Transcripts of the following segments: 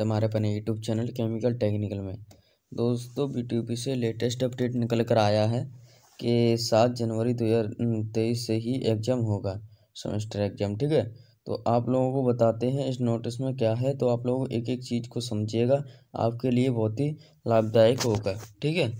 हमारे अपने YouTube channel chemical technical में दोस्तों बी से लेटेस्ट अपडेट निकल कर आया है कि सात जनवरी दो हज़ार तेईस से ही एग्ज़ाम होगा सेमेस्टर एग्ज़ाम ठीक है तो आप लोगों को बताते हैं इस नोटिस में क्या है तो आप लोग एक एक चीज़ को समझिएगा आपके लिए बहुत ही लाभदायक होगा ठीक है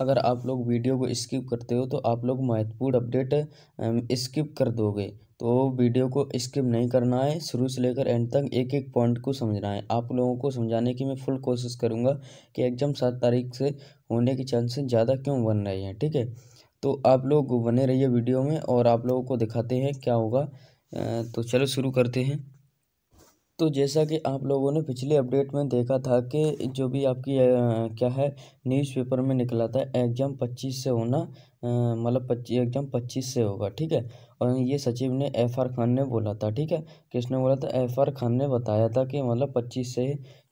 अगर आप लोग वीडियो को स्किप करते हो तो आप लोग महत्वपूर्ण अपडेट स्किप कर दोगे तो वीडियो को स्किप नहीं करना है शुरू से लेकर एंड तक एक एक पॉइंट को समझना है आप लोगों को समझाने की मैं फुल कोशिश करूँगा कि एग्ज़ाम सात तारीख से होने के चांसेस ज़्यादा क्यों बन रहे हैं ठीक है तो आप लोग बने रहिए वीडियो में और आप लोगों को दिखाते हैं क्या होगा तो चलो शुरू करते हैं तो जैसा कि आप लोगों ने पिछले अपडेट में देखा था कि जो भी आपकी क्या है न्यूज़पेपर में निकला था एग्ज़ाम पच्चीस से होना मतलब पच्चीस एग्ज़ाम पच्चीस से होगा ठीक है और ये सचिव ने एफ आर खान ने बोला था ठीक है किसने बोला था एफ आर खान ने बताया था कि मतलब पच्चीस से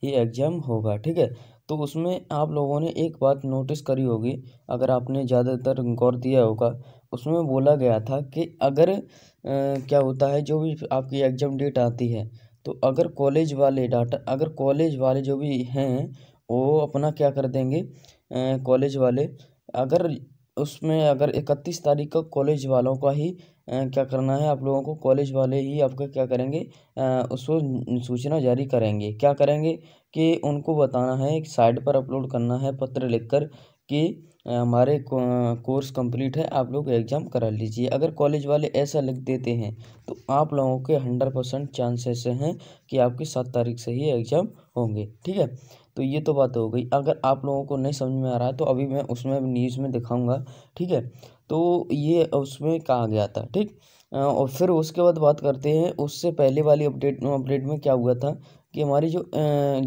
ही एग्ज़ाम होगा ठीक है तो उसमें आप लोगों ने एक बात नोटिस करी होगी अगर आपने ज़्यादातर गौर दिया होगा उसमें बोला गया था कि अगर आ, क्या होता है जो भी आपकी एग्ज़ाम डेट आती है तो अगर कॉलेज वाले डाटा अगर कॉलेज वाले जो भी हैं वो अपना क्या कर देंगे कॉलेज वाले अगर उसमें अगर इकतीस तारीख को कॉलेज वालों का ही आ, क्या करना है आप लोगों को कॉलेज वाले ही आपका क्या करेंगे उसको सूचना जारी करेंगे क्या करेंगे कि उनको बताना है एक साइट पर अपलोड करना है पत्र लिखकर कि हमारे कोर्स कंप्लीट है आप लोग एग्ज़ाम करा लीजिए अगर कॉलेज वाले ऐसा लिख देते हैं तो आप लोगों के हंड्रेड परसेंट चांसेस हैं कि आपके सात तारीख से ही एग्ज़ाम होंगे ठीक है तो ये तो बात हो गई अगर आप लोगों को नहीं समझ में आ रहा है तो अभी मैं उसमें न्यूज़ में दिखाऊँगा ठीक है तो ये उसमें कहा गया था ठीक और फिर उसके बाद बात करते हैं उससे पहले वाली अपडेट अपडेट में क्या हुआ था कि हमारी जो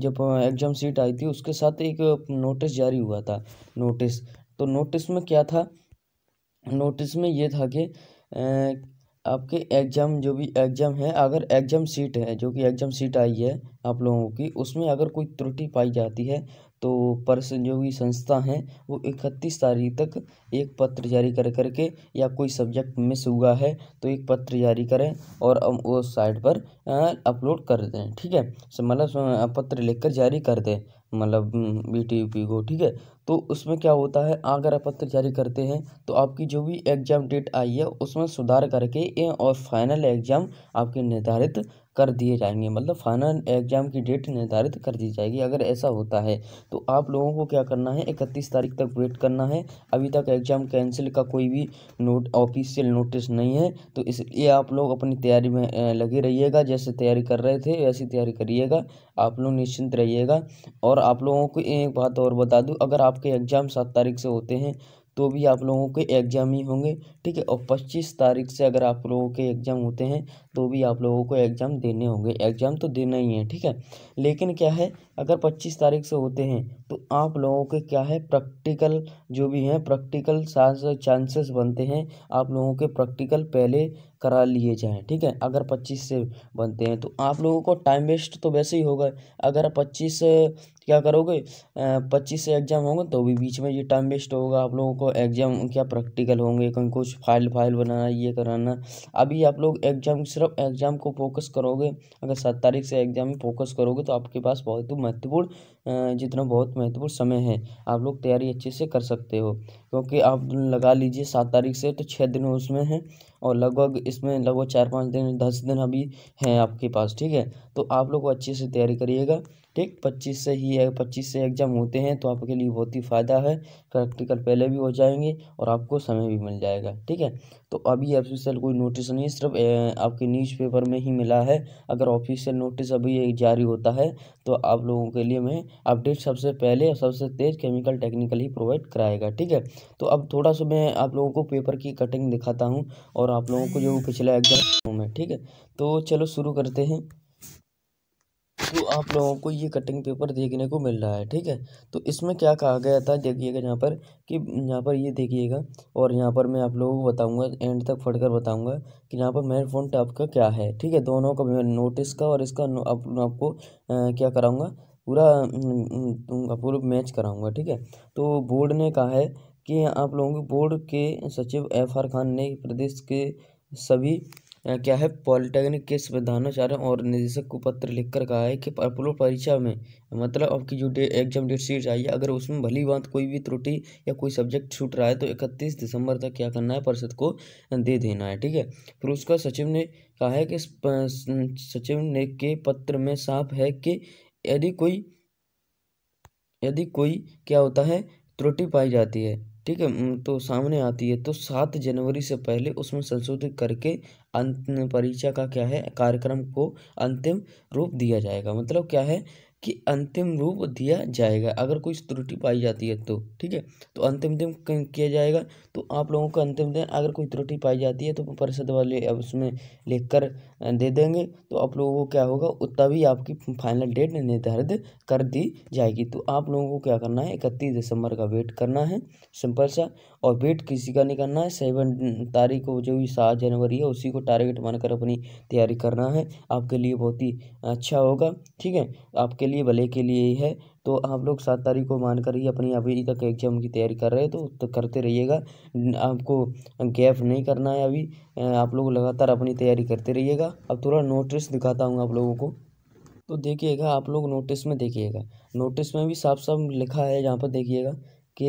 जब एग्जाम सीट आई थी उसके साथ एक नोटिस जारी हुआ था नोटिस तो नोटिस में क्या था नोटिस में ये था कि आपके एग्जाम जो भी एग्जाम है अगर एग्जाम सीट है जो कि एग्जाम सीट आई है आप लोगों की उसमें अगर कोई त्रुटि पाई जाती है तो जो भी संस्था हैं वो इकतीस तारीख तक एक पत्र जारी कर करके या कोई सब्जेक्ट मिस हुआ है तो एक पत्र जारी करें और वो साइट पर अपलोड कर दें ठीक है मतलब पत्र लिखकर जारी कर दें मतलब बी टी पी को ठीक है तो उसमें क्या होता है अगर आप पत्र जारी करते हैं तो आपकी जो भी एग्ज़ाम डेट आई है उसमें सुधार करके और फाइनल एग्ज़ाम आपके निर्धारित कर दिए जाएंगे मतलब फाइनल एग्ज़ाम की डेट निर्धारित कर दी जाएगी अगर ऐसा होता है तो आप लोगों को क्या करना है इकतीस तारीख तक वेट करना है अभी तक एग्ज़ाम कैंसिल का कोई भी नोट ऑफिशियल नोटिस नहीं है तो इसलिए आप लोग अपनी तैयारी में लगे रहिएगा जैसे तैयारी कर रहे थे वैसी तैयारी करिएगा आप लोग निश्चिंत रहिएगा और आप लोगों को एक बात और बता दूँ अगर आपके एग्ज़ाम सात तारीख से होते हैं तो भी आप लोगों के एग्जाम ही होंगे ठीक है और पच्चीस तारीख से अगर आप लोगों के एग्जाम होते हैं तो भी आप लोगों को एग्जाम देने होंगे एग्जाम तो देना ही है ठीक है लेकिन क्या है अगर पच्चीस तारीख से होते हैं तो आप लोगों के क्या है प्रैक्टिकल जो भी हैं प्रैक्टिकल चांसेस बनते हैं आप लोगों के प्रैक्टिकल पहले करा लिए जाएँ ठीक है अगर पच्चीस से बनते हैं तो आप लोगों को टाइम वेस्ट तो वैसे ही होगा अगर पच्चीस क्या करोगे पच्चीस से एग्ज़ाम होंगे तो भी बीच में ये टाइम वेस्ट होगा आप लोगों को एग्ज़ाम क्या प्रैक्टिकल होंगे कहीं कुछ फाइल फाइल बनाना ये कराना अभी आप लोग एग्ज़ाम सिर्फ एग्ज़ाम को फोकस करोगे अगर सात तारीख से एग्ज़ाम में फोकस करोगे तो आपके पास बहुत ही महत्वपूर्ण जितना बहुत महत्वपूर्ण समय है आप लोग तैयारी अच्छे से कर सकते हो क्योंकि आप लगा लीजिए सात तारीख से तो छः दिन उसमें हैं और लगभग इसमें लगभग चार पाँच दिन दस दिन अभी हैं आपके पास ठीक है तो आप लोग अच्छे से तैयारी करिएगा ठीक पच्चीस से ही है पच्चीस से एग्ज़ाम होते हैं तो आपके लिए बहुत ही फ़ायदा है प्रैक्टिकल पहले भी हो जाएंगे और आपको समय भी मिल जाएगा ठीक है तो अभी ऑफिशियल कोई नोटिस नहीं सिर्फ आपके न्यूज़पेपर में ही मिला है अगर ऑफिशियल नोटिस अभी जारी होता है तो आप लोगों के लिए मैं अपडेट सबसे पहले और सबसे तेज़ केमिकल टेक्निकल ही प्रोवाइड कराएगा ठीक है तो अब थोड़ा सा मैं आप लोगों को पेपर की कटिंग दिखाता हूँ और आप लोगों को जो पिछला एग्जाम में ठीक है तो चलो शुरू करते हैं तो आप लोगों को ये कटिंग पेपर देखने को मिल रहा है ठीक है तो इसमें क्या कहा गया था देखिएगा यहाँ पर कि यहाँ पर ये देखिएगा और यहाँ पर मैं आप लोगों को बताऊँगा एंड तक फट कर बताऊँगा कि यहाँ पर मेन टाप का क्या है ठीक है दोनों का नोटिस का और इसका आप, आपको आ, क्या कराऊँगा पूरा पूरा मैच कराऊँगा ठीक है तो बोर्ड ने कहा है कि आप लोगों के बोर्ड के सचिव एफ आर खान ने प्रदेश के सभी क्या है पॉलिटेक्निक के प्रधानाचार्य और निदेशक को पत्र लिखकर कहा है कि अपलो परीक्षा में मतलब आपकी जो डे एग्जाम डेट शीट आई है अगर उसमें भली बात कोई भी त्रुटि या कोई सब्जेक्ट छूट रहा है तो इकतीस दिसंबर तक क्या करना है परिषद को दे देना है ठीक है फिर उसका सचिव ने कहा है कि सचिव ने के पत्र में साफ है कि यदि कोई यदि कोई क्या होता है त्रुटि पाई जाती है ठीक है तो सामने आती है तो सात जनवरी से पहले उसमें संशोधित करके अंत परीक्षा का क्या है कार्यक्रम को अंतिम रूप दिया जाएगा मतलब क्या है कि अंतिम रूप दिया जाएगा अगर कोई त्रुटि पाई जाती है तो ठीक है तो अंतिम दिन किया जाएगा तो आप लोगों को अंतिम दिन अगर कोई त्रुटि पाई जाती है तो परिषद वाले अब उसमें लिख कर दे देंगे तो आप लोगों को क्या होगा तभी आपकी फाइनल डेट निर्धारित कर दी जाएगी तो आप लोगों को क्या करना है इकतीस दिसंबर का वेट करना है सिंपल सा और वेट किसी का नहीं करना है सेवन तारीख को जो भी सात जनवरी है उसी को टारगेट मानकर अपनी तैयारी करना है आपके लिए बहुत ही अच्छा होगा ठीक है आपके लिए भले के लिए ही है तो आप लोग सात तारीख को मानकर ही अपनी अभी तक एग्जाम की तैयारी कर रहे हैं तो, तो करते रहिएगा आपको गैप नहीं करना है अभी आप लोग लगातार अपनी तैयारी करते रहिएगा अब थोड़ा नोटिस दिखाता हूँ आप लोगों को तो देखिएगा आप लोग नोटिस में देखिएगा नोटिस में भी साफ साफ लिखा है जहाँ पर देखिएगा कि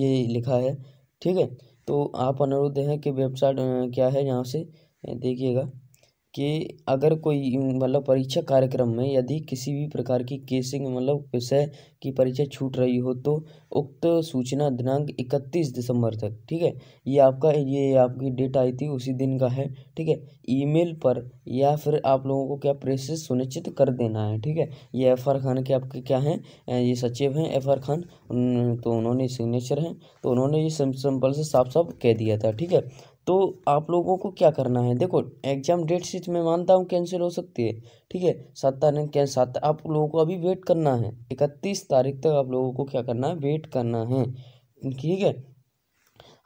ये लिखा है ठीक है तो आप अनुरोध हैं कि वेबसाइट क्या है यहाँ से देखिएगा कि अगर कोई मतलब परीक्षा कार्यक्रम में यदि किसी भी प्रकार की केसिंग मतलब विषय की परीक्षा छूट रही हो तो उक्त सूचना दिनांक इकतीस दिसंबर तक ठीक है ये आपका ये आपकी डेट आई थी उसी दिन का है ठीक है ईमेल पर या फिर आप लोगों को क्या प्रेस सुनिश्चित कर देना है ठीक है ये एफ आर खान के आपके क्या हैं ये सचिव हैं एफ आर खान तो उन्होंने सिग्नेचर हैं तो उन्होंने ये सिंपल से साफ साफ कह दिया था ठीक है तो आप लोगों को क्या करना है देखो एग्ज़ाम डेट सीट में मानता हूँ कैंसिल हो सकती है ठीक है सात तारीख कैंसिल सात आप लोगों को अभी वेट करना है इकतीस तारीख तक आप लोगों को क्या करना है वेट करना है ठीक है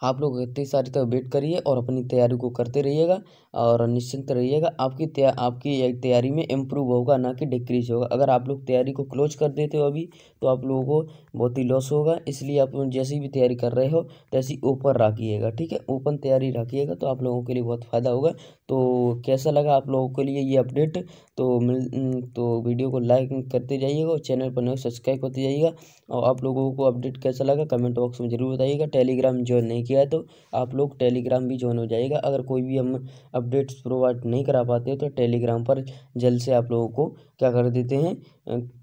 आप लोग इतनी सारी तक तो वेट करिए और अपनी तैयारी को करते रहिएगा और निश्चिंत रहिएगा आपकी त्या, आपकी तैयारी में इम्प्रूव होगा ना कि डिक्रीज होगा अगर आप लोग तैयारी को क्लोज कर देते हो अभी तो आप लोगों को बहुत ही लॉस होगा इसलिए आप जैसी भी तैयारी कर रहे हो तैसी ओपन रखिएगा ठीक है ओपन तैयारी रखिएगा तो आप लोगों के लिए बहुत फ़ायदा होगा तो कैसा लगा आप लोगों के लिए ये अपडेट तो मिल तो वीडियो को लाइक करते जाइएगा और चैनल पर नए सब्सक्राइब करते जाइएगा और आप लोगों को अपडेट कैसा लगा कमेंट बॉक्स में ज़रूर बताइएगा टेलीग्राम ज्वाइन नहीं किया है तो आप लोग टेलीग्राम भी ज्वाइन हो जाएगा अगर कोई भी हम अपडेट्स प्रोवाइड नहीं करा पाते तो टेलीग्राम पर जल्द से आप लोगों को क्या कर देते हैं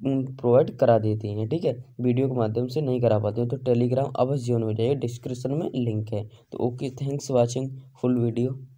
प्रोवाइड करा देते हैं ठीक है वीडियो के माध्यम से नहीं करा पाते तो टेलीग्राम अवश्य ज्वाइन हो जाएगा डिस्क्रिप्शन में लिंक है तो okay thanks watching full video